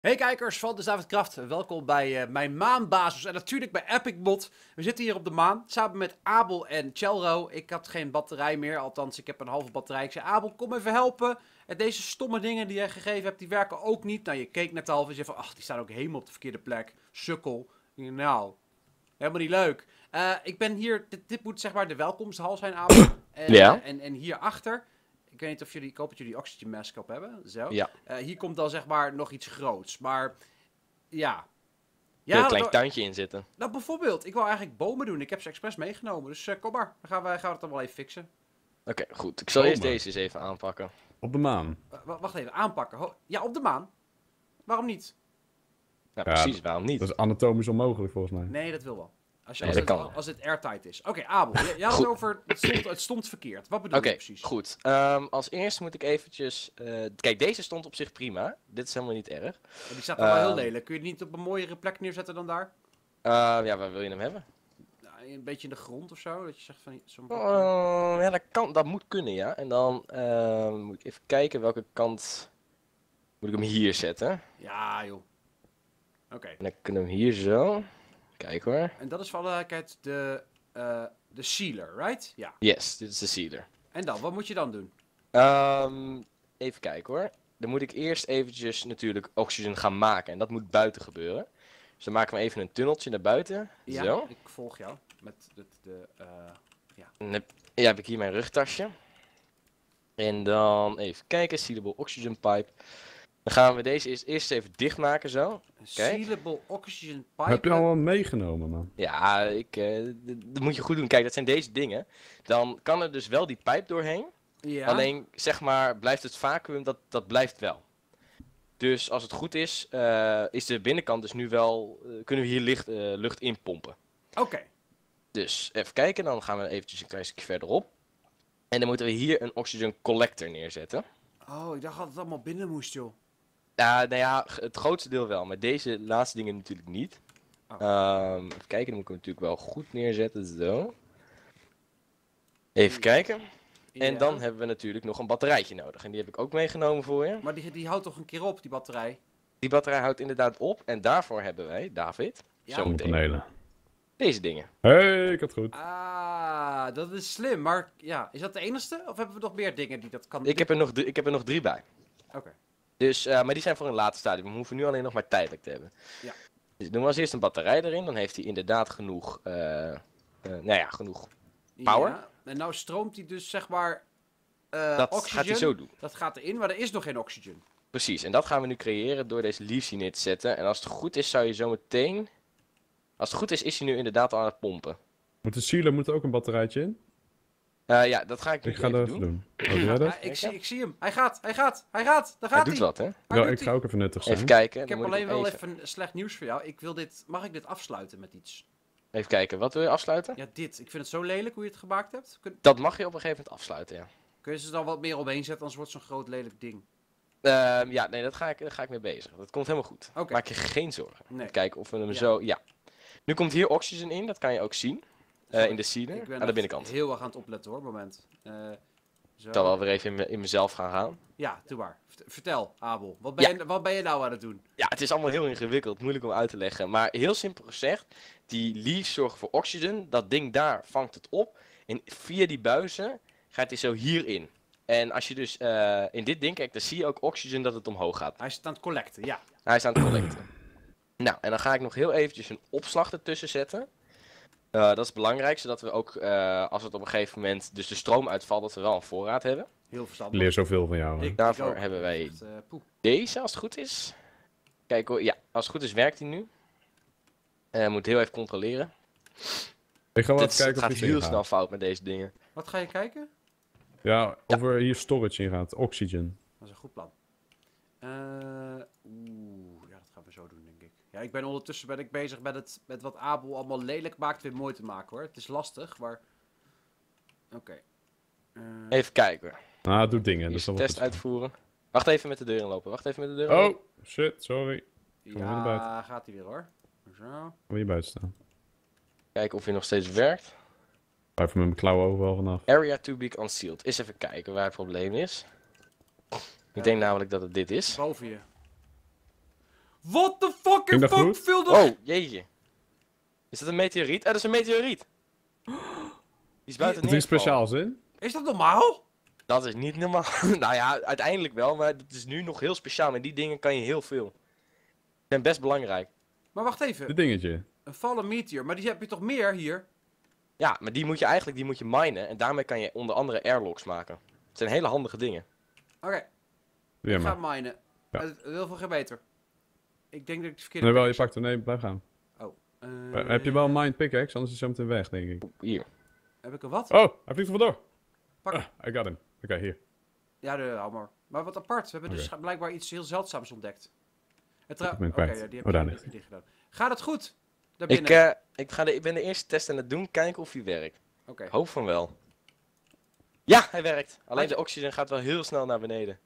Hey kijkers van de David welkom bij eh, mijn maanbasis en natuurlijk bij EpicBot. We zitten hier op de maan samen met Abel en Chelro. Ik had geen batterij meer, althans ik heb een halve batterij. Ik zei Abel, kom even helpen. En deze stomme dingen die jij gegeven hebt, die werken ook niet. Nou, je keek net half en zei van, ach, die staan ook helemaal op de verkeerde plek. Sukkel. Nou, helemaal niet leuk. Eh, ik ben hier, dit, moet zeg maar de welkomsthal zijn, Abel. En, ja. Eh, en, en hierachter ik weet niet of jullie, ik hoop dat jullie Oxygen Mask op hebben. Zelf. Ja. Eh, hier komt dan zeg maar nog iets groots. Maar ja. ja een klein tuintje in zitten. Nou, bijvoorbeeld, ik wil eigenlijk bomen doen. Ik heb ze expres meegenomen. Dus eh, kom maar, dan gaan we, gaan we het dan wel even fixen. Oké, goed. Ik zal eerst deze eens even aanpakken. Op de maan. wacht even, aanpakken. ja, op de maan. Waarom niet? Ja, precies, waarom niet? Dat is anatomisch onmogelijk volgens mij. Nee, dat wil wel. Als, het, als het airtight is. Oké, Abel, je, had het over het stond, het stond, verkeerd. Wat bedoel je precies? Goed, ehm, als eerste moet ik eventjes... Eh, kijk, deze stond op zich prima. Dit is helemaal niet erg. Maar die staat wel heel ehm, lelijk. Kun je het niet op een mooiere plek neerzetten dan daar? Ehm, ja, waar wil je hem hebben? Nou, een beetje in de grond of zo? Dat je zegt van zo'n... Oh, ja, dat, kan, dat moet kunnen, ja. En dan moet ik even kijken welke kant... Moet ik hem hier zetten? Ja, joh. Oké. En dan kunnen we hem hier zo... Kijk hoor. En dat is voor alle duidelijkheid de, eh, de sealer, right? Ja. Yes, dit is de sealer. En dan, wat moet je dan doen? Ehm, even kijken hoor. Dan moet ik eerst eventjes natuurlijk oxygen gaan maken. En dat moet buiten gebeuren. Dus dan maken we even een tunneltje naar buiten. Ja, ik volg jou. Met de, de eh, ja. heb, ja, heb ik hier mijn rugtasje. En dan even kijken, sealable oxygen pipe gaan we deze eerst, even dichtmaken zo. Kijk. Sealable oxygen pipe. Heb je al wel meegenomen, man? Ja, ik, eh, dat moet je goed doen. Kijk, dat zijn deze dingen. Dan kan er dus wel die pijp doorheen. Ja. Alleen, zeg maar, blijft het vacuüm, dat, dat blijft wel. Dus als het goed is, eh, is de binnenkant dus nu wel... Eh, kunnen we hier licht, lucht in pompen. Oké. Dus even kijken, dan gaan we eventjes een klein stukje verderop. En dan moeten we hier een oxygen collector neerzetten. Oh, ik dacht dat het allemaal binnen moest, joh. Ja, nou ja, het grootste deel wel, maar deze laatste dingen natuurlijk niet. Oh. Ehm, even kijken, dan moet ik hem natuurlijk wel goed neerzetten, zo. Even kijken. En dan hebben we natuurlijk nog een batterijtje nodig. En die heb ik ook meegenomen voor je. Maar die, die houdt toch een keer op, die batterij? Die batterij houdt inderdaad op. En daarvoor hebben wij, David, zo'n zo Deze dingen. Hé, hey, ik had goed. Ah, dat is slim. Maar ja, is dat de enigste? Of hebben we nog meer dingen die dat kan? Ik, heb er nog, ik heb er nog drie bij. Oké. Dus, eh, maar die zijn voor een later stadium. We hoeven nu alleen nog maar tijdelijk te hebben. Ja. Dus doen we als eerst een batterij erin. Dan heeft hij inderdaad genoeg, eh, eh, nou ja, genoeg power. Ja. En nou stroomt hij dus, zeg maar, Dat gaat hij zo doen. Dat gaat erin, maar er is nog geen oxygen. Precies, en dat gaan we nu creëren door deze leaf neer te zetten. En als het goed is, zou je zo meteen... Als het goed is, is hij nu inderdaad aan het pompen. Want de Silo moet ook een batterijtje in? Eh, ja, dat ga ik, ik ga even, even doen. Ik, zie, ik, zie, hem. Hij gaat, hij gaat, hij gaat. Daar gaat hij. doet wat, hè? Ja, ik ga ook even nuttig zijn. Even kijken. Ik heb alleen wel even... slecht nieuws voor jou. Ik wil dit... Mag ik dit afsluiten met iets? Even kijken. Wat wil je afsluiten? Ja, dit. Ik vind het zo lelijk hoe je het gemaakt hebt. Dat mag je op een gegeven moment afsluiten, ja. Kun je ze dan wat meer omheen zetten, anders wordt het zo'n groot lelijk ding. Ehm, ja, nee, dat ga ik, daar ga ik mee bezig. Dat komt helemaal goed. Maak je geen zorgen. Nee. Kijken of we hem zo... Ja. Nu komt hier oxygen in, dat kan je ook zien. Eh, in de scene, aan de binnenkant. heel erg aan het opletten hoor, moment. Eh, zo. Ik zal wel weer even in, mezelf gaan gaan. Ja, doe maar. Vertel, Abel. Wat ben, je, wat ben nou aan het doen? Ja, het is allemaal heel ingewikkeld. Moeilijk om uit te leggen. Maar heel simpel gezegd, die leaves zorgen voor oxygen. Dat ding daar vangt het op. En via die buizen gaat hij zo hierin. En als je dus eh, in dit ding kijkt, dan zie je ook oxygen dat het omhoog gaat. Hij staat aan het collecten, ja. Hij is aan het collecten. nou, en dan ga ik nog heel eventjes een opslag ertussen zetten. Eh, dat is belangrijk, zodat we ook, eh, als het op een gegeven moment dus de stroom uitvalt, dat we wel een voorraad hebben. Heel verstandig. Leer zoveel van jou. Ik, Daarvoor hebben wij eh, deze, als het goed is. Kijk hoor, ja, als het goed is werkt hij nu. moet heel even controleren. Ik ga wel even kijken het of gaat heel snel fout met deze dingen. Wat ga je kijken? Ja, of er hier storage in gaat, oxygen. Dat is een goed plan. oeh, ja, dat gaan we zo doen, denk ik. Ja, ik ben ondertussen ben ik bezig met, het, met wat Abel allemaal lelijk maakt weer mooi te maken hoor. Het is lastig, maar... Oké. Eh, even kijken. Nou, het doe dingen. Dus test uitvoeren. Wacht even met de deur inlopen. Wacht even met de deur Oh, shit, sorry. Kom ja, gaat hij weer hoor. Zo. Kom hier buiten staan. Kijken of hij nog steeds werkt. Even met mijn klauwen overal vanaf. Area to be concealed. Is even kijken waar het probleem is. Ik denk namelijk dat het dit is. je. What the fuck, goed? viel Oh, jeetje. Is dat een meteoriet? Eh, dat is een meteoriet. Die is buiten neer. Is speciaals in? Is dat normaal? Dat is niet normaal. nou ja, uiteindelijk wel, maar het is nu nog heel speciaal. Met die dingen kan je heel veel. Die zijn best belangrijk. Maar wacht even. Dit dingetje. Een vallen meteor, maar die heb je toch meer hier? Ja, maar die moet je eigenlijk die moet je minen. En daarmee kan je onder andere airlocks maken. Het zijn hele handige dingen. Oké. Okay. Ik ga minen. Heel veel geen beter. Ik denk dat ik het verkeerde... Nee, wel, je pakt hem. Nee, blijf gaan. Oh. Heb je eh, wel een mind pickaxe? Anders is hij meteen weg, denk ik. Hier. Heb ik een wat? Oh, hij vliegt er vandoor. Pak ah, I got him. Oké, hier. Ja, de hammer. Maar wat apart. We hebben dus blijkbaar iets heel zeldzaams ontdekt. Het ik ben die heb oh, gedaan. Gaat het goed? Ik, uh, ik, ga de, ik ben de eerste test aan het doen. Kijken of hij werkt. Oké. Hoop van wel. Ja, hij werkt. Alleen de oxygen gaat wel heel snel naar beneden.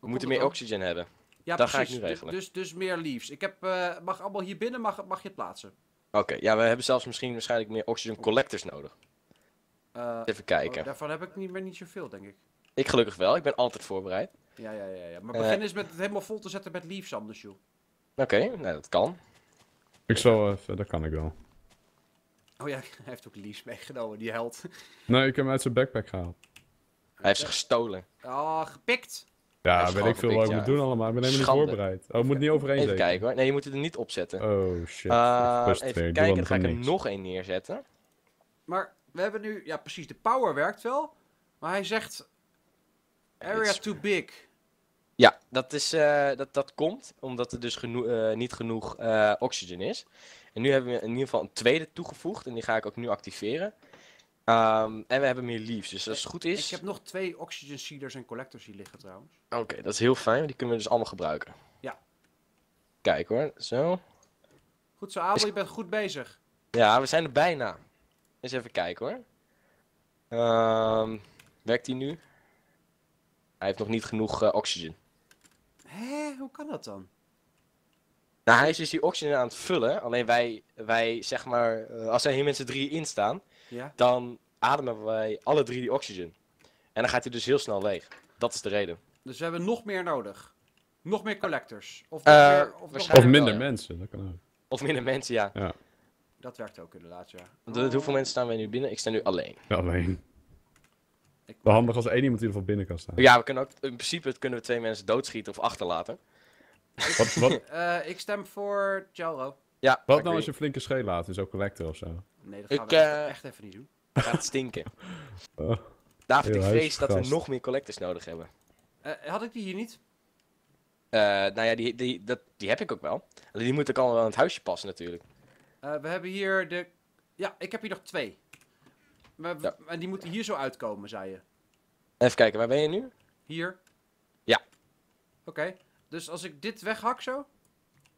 We moeten meer oxygen hebben. Ja, dat precies. ga ik nu dus- regelen. Dus, dus meer leaves. Ik heb, eh, mag allemaal hier binnen, mag, mag je het plaatsen. Oké, ja, we hebben zelfs misschien waarschijnlijk meer oxygen collectors nodig. Eh, even kijken. Oh, daarvan heb ik niet meer niet zoveel, denk ik. Ik gelukkig wel, ik ben altijd voorbereid. Ja, ja, ja. ja. Maar begin eens eh. met het helemaal vol te zetten met leaves anders, Oké, nou dat kan. Ik zal even, dat kan ik wel. Oh ja, hij heeft ook Leaves meegenomen, die held. Nee, ik heb hem uit zijn backpack gehaald. Hij heeft ze gestolen. Oh, gepikt. Ja, weet ik veel wat we doen allemaal. Ik ben helemaal niet voorbereid. Oh, moet niet overeen Even kijken hoor. Nee, je moet het er niet opzetten. Oh shit. Uh, even kijken, dan ga ik er nog één neerzetten. Maar we hebben nu... Ja, precies. De power werkt wel. Maar hij zegt... Area too big. Ja, dat, is, eh, dat, dat komt omdat er dus geno eh, niet genoeg oxygen is. En nu hebben we in ieder geval een tweede toegevoegd. En die ga ik ook nu activeren. Ehm, en we hebben meer leaves, dus als het goed is... Ik heb nog twee oxygen seeders en collectors hier liggen trouwens. Oké, dat is heel fijn. Die kunnen we dus allemaal gebruiken. Ja. Kijk hoor, zo. Goed zo, Abel. Je bent goed bezig. Ja, we zijn er bijna. Eens even kijken hoor. Ehm, werkt hij nu? Hij heeft nog niet genoeg uh, oxygen. Hé, hoe kan dat dan? Nou, hij is dus die oxygen aan het vullen. Alleen wij, wij zeg maar, eh, als er hier mensen drie in staan, ja. dan ademen wij alle drie die oxygen. En dan gaat hij dus heel snel leeg. Dat is de reden. Dus we hebben nog meer nodig. Nog meer collectors. Of, eh, of, of minder mensen, dat kan ook. Of minder mensen, ja. ja. Dat werkt ook inderdaad, ja. Want, eh, Hoeveel mensen staan wij nu binnen? Ik sta nu alleen. alleen. Ik... Wel handig als één iemand in ieder geval binnen kan staan. Ja, we kunnen ook, in principe kunnen we twee mensen doodschieten of achterlaten. wat, wat? Uh, ik stem voor Jalro. Ja, Wat nou als je een flinke scheel laat Is ook collector of zo? Nee, dat gaan ik, we echt eh, even niet doen. Dat gaat stinken. Oh. David, ik vrees dat we nog meer collectors nodig hebben. Eh, had ik die hier niet? Uh, nou ja, die, die, dat, die heb ik ook wel. Die moet ik allemaal aan het huisje passen natuurlijk. we hebben hier de... Ja, ik heb hier nog twee. Maar, En die moeten hier zo uitkomen, zei je. Even kijken, waar ben je nu? Hier. Ja. Oké, dus als ik dit weghak zo...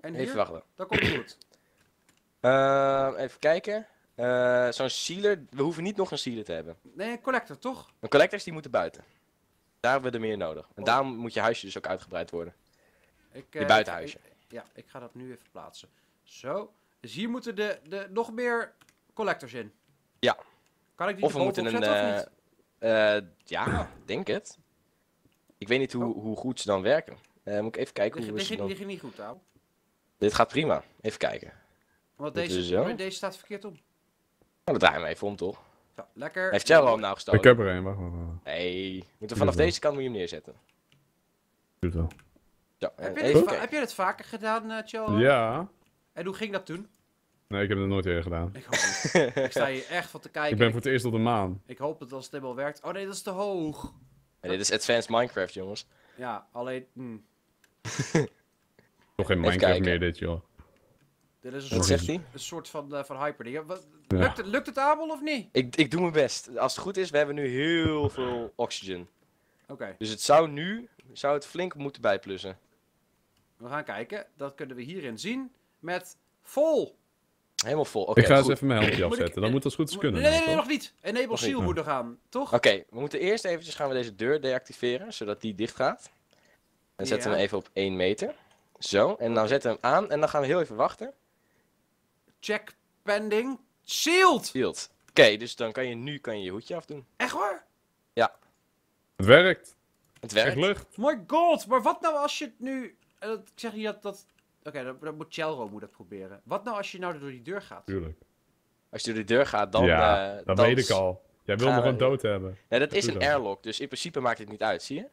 En Even wachten. dan komt het goed. Eh, even kijken. Eh, zo'n sealer, we hoeven niet nog een sealer te hebben. Nee, collector toch? De collectors die moeten buiten. Daar hebben we er meer nodig. En oh. daarom moet je huisje dus ook uitgebreid worden. Ik, je eh, buitenhuisje. Ik, ja, ik ga dat nu even plaatsen. Zo. Dus hier moeten de, de nog meer collectors in. Ja. Kan ik die of we moeten een. Uh, ja, denk het. Ik weet niet hoe, oh. hoe goed ze dan werken. moet ik even kijken of hoe dit, dit, dan... ging niet goed, ouwe. Dit gaat prima. Even kijken. Want deze, deze staat verkeerd om. Ja, dat draaien hem even om, toch? lekker. Heeft Jello hem nou gestolen? Ik heb er een, wacht maar. Nee, moet er vanaf deze kant moet je hem neerzetten. Doet wel. heb, jij eh, dat, heb vaker gedaan, eh, Joe? Ja. En hoe ging dat toen? Nee, ik heb het nooit eerder gedaan. Ik, hoop ik sta hier echt van te kijken. Ik ben voor het eerst op de maan. Ik hoop dat als het helemaal werkt. Oh nee, dat is te hoog. dit is Advanced Minecraft, jongens. Ja, alleen... Hmm. Nog Toch geen Minecraft meer dit, joh. Dit is een soort, zegt een, een soort van, uh, van hyperding. Lukt, het, lukt het Abel of niet? Ik, ik doe mijn best. Als het goed is, we hebben nu heel veel oxygen. Oké. Dus het zou nu zou het flink moeten bijplussen. We gaan kijken. Dat kunnen we hierin zien. Met vol. Helemaal vol. Oké. ik ga eens even mijn handje afzetten. dan moet dat goed eens kunnen. Nee, nee, nee, nog niet. Enable nog Seal nou. moet er gaan, toch? Oké, we moeten eerst eventjes gaan we deze deur deactiveren, zodat die dicht gaat. En zetten we hem even op 1 meter. Zo, en dan zetten we hem aan en dan gaan we heel even wachten. Check pending. Shield! Shield. Oké, dus dan kan je nu kan je, je hoedje afdoen. Echt waar? Ja. Het werkt. Het werkt. lucht. My god, maar wat nou als je het nu... Eh, ik zeg niet dat... dat... Oké, dat, moet Chelro moet dat proberen. Wat nou als je nou door die deur gaat? Tuurlijk. Als je door die deur gaat, dan... Ja, uh, eh, dat weet ik al. Jij wil nog een dood hebben. Nee, dat, is een airlock, dus in principe maakt het niet uit, zie je?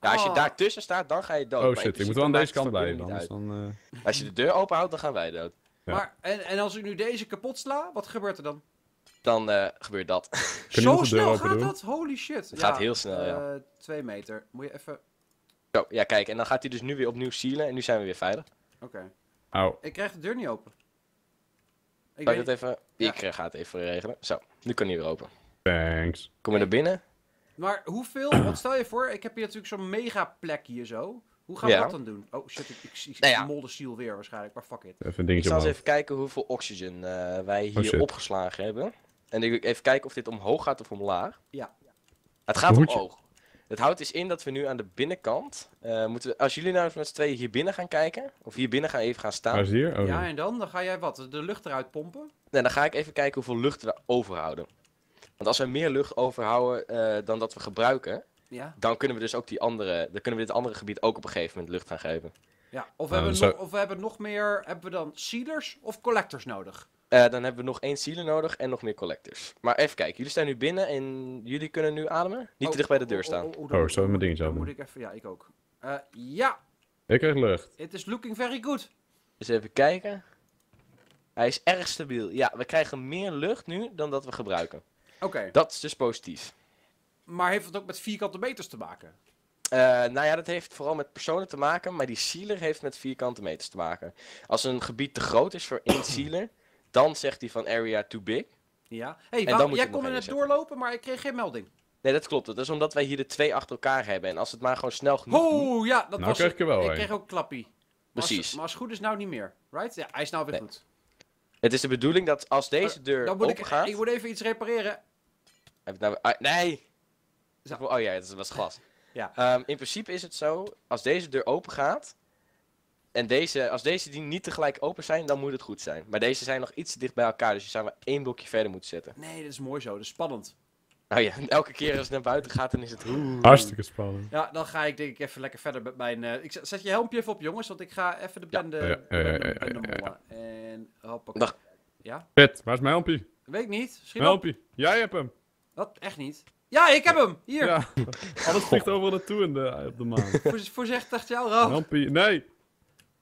Ja, als je oh. daar tussen staat, dan ga je dood. Oh shit, ik moet wel aan deze kant blijven. Dan, eh, Als je de deur openhoudt, dan gaan wij dood. Maar, en, en als ik nu deze kapot sla, wat gebeurt er dan? Dan eh, gebeurt dat. Zo snel gaat dat? Holy shit. Het gaat heel snel, ja. Eh, twee meter. Moet je even... Zo, ja kijk. En dan gaat hij dus nu weer opnieuw sealen. En nu zijn we weer veilig. Oké. Okay. Ik krijg de deur niet open. Ik weet... dat even... Ja. Ik eh, ga het even regelen. Zo, nu kan hij weer open. Thanks. Kom je naar binnen? Maar hoeveel... Wat stel je voor, ik heb hier natuurlijk zo'n mega plek hier zo. Hoe gaan we dat dan doen? Oh shit, ik, ik, ik, nou molde ziel weer waarschijnlijk, maar fuck it. Even een ik zal eens even kijken hoeveel oxygen eh, wij oh, hier opgeslagen hebben. En ik, even kijken of dit omhoog gaat of omlaag. Ja. Het gaat omhoog. Het houdt dus in dat we nu aan de binnenkant. Eh, moeten als jullie nou met z'n tweeën hier binnen gaan kijken. Of hier binnen gaan even gaan staan. hier? Oh, ja, en dan? Dan ga jij wat? De lucht eruit pompen? Nee, dan ga ik even kijken hoeveel lucht we overhouden. Want als we meer lucht overhouden eh, dan dat we gebruiken. Ja. Dan kunnen we dus ook die andere, dan kunnen we dit andere gebied ook op een gegeven moment lucht gaan geven. Ja, of we, hebben, nog, of we hebben nog meer, hebben we dan sealers of collectors nodig? Eh, dan hebben we nog één sealer nodig en nog meer collectors. Maar even kijken, jullie staan nu binnen en jullie kunnen nu ademen? Niet oh, te dicht bij de oh, deur oh, staan. Oh, oh, oh zo mijn ding zo. Moet ik even, ja, ik ook. Eh, ja! Ik krijg lucht. It is looking very good. Eens even kijken. Hij is erg stabiel. Ja, we krijgen meer lucht nu dan dat we gebruiken. Oké. Dat is dus positief maar heeft het ook met vierkante meters te maken? Uh, nou ja, dat heeft vooral met personen te maken, maar die sealer heeft met vierkante meters te maken. Als een gebied te groot is voor één sealer, dan zegt hij van area too big. Ja, hey, jij kon er net doorlopen, maar ik kreeg geen melding. Nee, dat klopt. Dat is omdat wij hier de twee achter elkaar hebben. En als het maar gewoon snel genoeg Oh, ja, dat nou, was ik, kreeg ook klappie. Precies. Maar als, goed is nou niet meer, right? Ja, hij is nou weer goed. Het is de bedoeling dat als deze eh, deur uh, dan moet Ik, ik moet even iets repareren. Nou- ah, nee! Zo. Oh ja, dat was glas. ja. Ehm, in principe is het zo, als deze deur open gaat, en deze, als deze die niet tegelijk open zijn, dan moet het goed zijn. Maar deze zijn nog iets dicht bij elkaar, dus je zou maar één blokje verder moeten zetten. Nee, dat is mooi zo, dat is spannend. Nou ja, elke keer als het naar buiten gaat, dan is het... Hartstikke spannend. Ja, dan ga ik denk ik even lekker verder met mijn... Eh, ik zet je helmpje even op, jongens, want ik ga even de bende... Ja, ja, ja, En hoppakee. Ja? Pet, waar is mijn helmpje? Weet ik niet. Schrik. mijn helmpje. Jij hebt hem. Wat? Echt niet? Ja, ik heb hem. Hier. Ja. Alles vliegt overal naartoe in de, op de maan. Voor, voorzichtig, jou, Ralf. Rampie. Nee.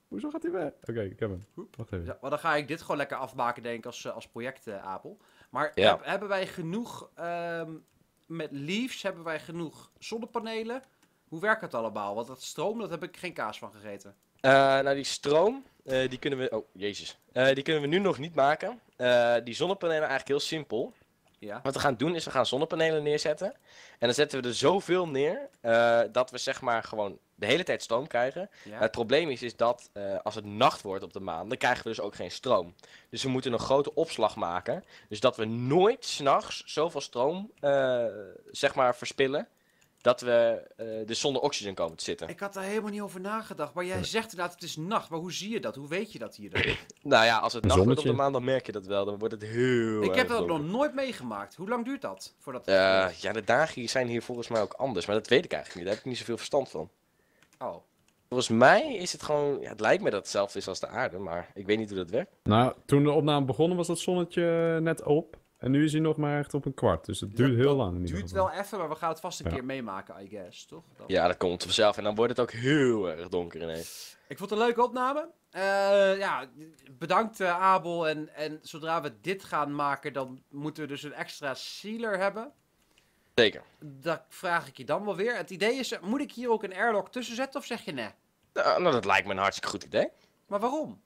Hoezo gaat hij weg? Oké, ik heb hem. Wacht even. Ja, maar dan ga ik dit gewoon lekker afmaken, denk ik, als, eh, als project, uh, Apel. Maar hebben wij genoeg... Ehm, met Leaves hebben wij genoeg zonnepanelen. Hoe werkt dat allemaal? Want dat stroom, dat heb ik geen kaas van gegeten. Eh, nou, die stroom, die kunnen we... Oh, jezus. die kunnen we nu nog niet maken. die zonnepanelen eigenlijk heel simpel. Ja. Wat we gaan doen is we gaan zonnepanelen neerzetten. En dan zetten we er zoveel neer eh, dat we zeg maar gewoon de hele tijd stroom krijgen. het probleem is, is dat eh, als het nacht wordt op de maan, dan krijgen we dus ook geen stroom. Dus we moeten een grote opslag maken. Dus dat we nooit s'nachts zoveel stroom eh, zeg maar verspillen dat we de eh, dus zonder oxygen komen te zitten. Ik had daar helemaal niet over nagedacht. Maar jij zegt inderdaad, het is nacht. Maar hoe zie je dat? Hoe weet je dat hier nou ja, als het nacht wordt op de maan, dan merk je dat wel. Dan wordt het heel Ik heb dat nog nooit meegemaakt. Hoe lang duurt dat? Voordat uh, ja, de dagen zijn hier volgens mij ook anders. Maar dat weet ik eigenlijk niet. Daar heb ik niet zoveel verstand van. Oh. Volgens mij is het gewoon... Ja, het lijkt me dat hetzelfde is als de aarde, maar ik weet niet hoe dat werkt. Nou, toen de opname begonnen was dat zonnetje net op. En nu is hij nog maar echt op een kwart, dus het duurt heel lang lang. Het duurt wel even, maar we gaan het vast een keer meemaken, I guess, toch? Ja, dat komt vanzelf. En dan wordt het ook heel erg donker ineens. Ik vond het een leuke opname. Eh, ja, bedankt eh, Abel. En, en zodra we dit gaan maken, dan moeten we dus een extra sealer hebben. Zeker. Dat vraag ik je dan wel weer. Het idee is, eh, moet ik hier ook een airlock tussen zetten of zeg je nee? nou, nou dat lijkt me een hartstikke goed idee. Maar waarom?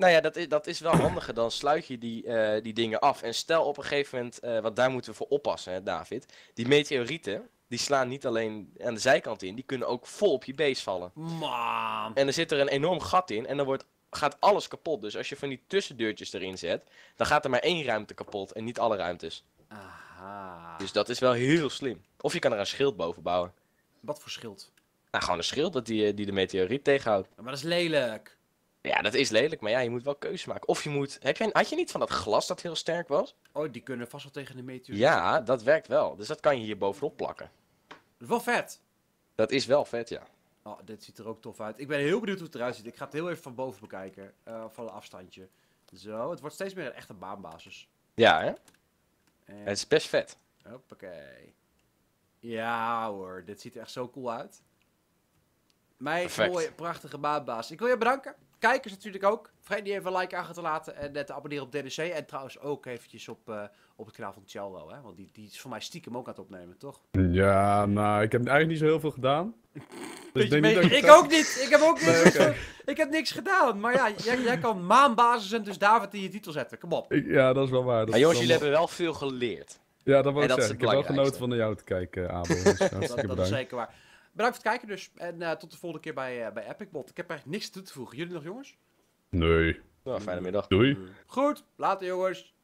Nou ja, dat is, dat is wel handiger. Dan sluit je die, eh, die dingen af. En stel op een gegeven moment, uh, eh, want daar moeten we voor oppassen, hè, David. Die meteorieten, die slaan niet alleen aan de zijkant in, die kunnen ook vol op je base vallen. Man. En er zit er een enorm gat in en dan wordt, gaat alles kapot. Dus als je van die tussendeurtjes erin zet, dan gaat er maar één ruimte kapot en niet alle ruimtes. Aha. Dus dat is wel heel slim. Of je kan er een schild boven bouwen. Wat voor schild? Nou, gewoon een schild dat die, eh, die de meteoriet tegenhoudt. maar dat is lelijk. Ja, dat is lelijk, maar ja, je moet wel keuzes maken. Of je moet... had je niet van dat glas dat heel sterk was? Oh, die kunnen vast wel tegen de meteor. Ja, dat werkt wel. Dus dat kan je hier bovenop plakken. Dat is wel vet. Dat is wel vet, ja. Oh, dit ziet er ook tof uit. Ik ben heel benieuwd hoe het eruit ziet. Ik ga het heel even van boven bekijken. Uh, van een afstandje. Zo, het wordt steeds meer een echte baanbasis. Ja, hè? Het is best vet. Hoppakee. Ja hoor, dit ziet er echt zo cool uit. Mijn mooie, prachtige baanbasis Ik wil je bedanken kijkers natuurlijk ook. Vergeet niet even een like achter te laten en te abonneren op DDC. En trouwens ook eventjes op, eh, op het kanaal van Cello, hè? want die, die is voor mij stiekem ook aan het opnemen, toch? Ja, nou, ik heb eigenlijk niet zo heel veel gedaan. Dus ik, ik, ook niet. Ik heb ook niks, ik heb niks gedaan. Maar ja, jij, kan maanbasis en dus David in je titel zetten. Kom op. ja, dat is wel waar. Dat maar jongens, jullie hebben wel veel geleerd. Ja, dat was ik. Ik heb wel genoten van naar jou te kijken, Abel. dat is zeker waar. Bedankt voor het kijken dus. En eh, tot de volgende keer bij, eh, bij EpicBot. Ik heb eigenlijk niks toe te voegen. Jullie nog, jongens? Nee. Nou, fijne middag. Doei. Goed, later jongens.